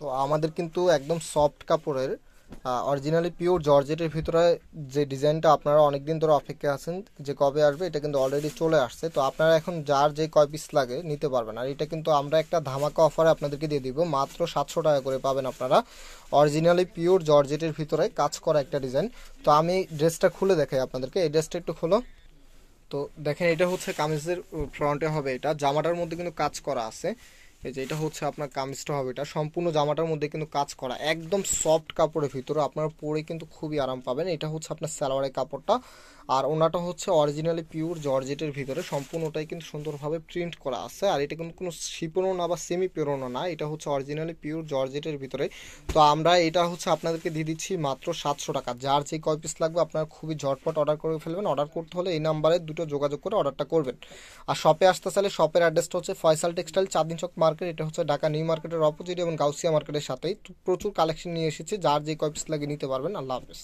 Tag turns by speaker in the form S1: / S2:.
S1: তো আমাদের কিন্তু একদম সফট কাপড়ের অরিজিনালি পিওর জর্জেটের ভিতরে যে ডিজাইনটা আপনারা অনেক দিন ধরে অপেক্ষা আছেন যে কবে আসবে এটা কিন্তু অলরেডি চলে আসছে তো আপনারা এখন যার যে কয় পিস লাগে নিতে পারবেন আর এটা কিন্তু আমরা একটা ধামাকা অফারে আপনাদেরকে দিয়ে দিব মাত্র সাতশো টাকা করে পাবেন আপনারা অরিজিনালি পিওর জর্জেটের ভিতরে কাজ করা একটা ডিজাইন তো আমি ড্রেসটা খুলে দেখাই আপনাদেরকে এই ড্রেসটা একটু খোলো তো দেখেন এটা হচ্ছে কামিজের ফ্রন্টে হবে এটা জামাটার মধ্যে কিন্তু কাজ করা আছে এই যে এটা হচ্ছে আপনার কামিজটা হবে এটা সম্পূর্ণ জামাটার মধ্যে কিন্তু কাজ করা একদম সফট কাপড়ের ভিতরে আপনারা পরে কিন্তু খুবই আরাম পাবেন এটা হচ্ছে আপনার সালোয়ারের কাপড়টা আর ওনাটা হচ্ছে অরিজিনালি পিওর জর্জেটের ভিতরে সম্পূর্ণটাই কিন্তু সুন্দরভাবে প্রিন্ট করা আছে আর এটা কিন্তু কোনো শিপনও না বা সেমি পেরোনো না এটা হচ্ছে অরিজিনালি পিওর জর্জেটের ভিতরে তো আমরা এটা হচ্ছে আপনাদেরকে দিয়ে দিচ্ছি মাত্র সাতশো টাকা যার যে কয় পিস লাগবে আপনারা খুবই ঝটপট অর্ডার করে ফেলবেন অর্ডার করতে হলে এই নাম্বারে দুটো যোগাযোগ করে অর্ডারটা করবেন আর শপে আসতে চাইলে শপের অ্যাড্রেসটা হচ্ছে ফয়সাল টেক্সটাইল দিন চক মার্কেট এটা হচ্ছে ঢাকা নিউ মার্কেটের অপোজিট এবং গাউসিয়া মার্কেটের সাথেই প্রচুর কালেকশন নিয়ে এসেছি যার যে কপিস লাগে নিতে পারবেন আল্লাহ হাফেজ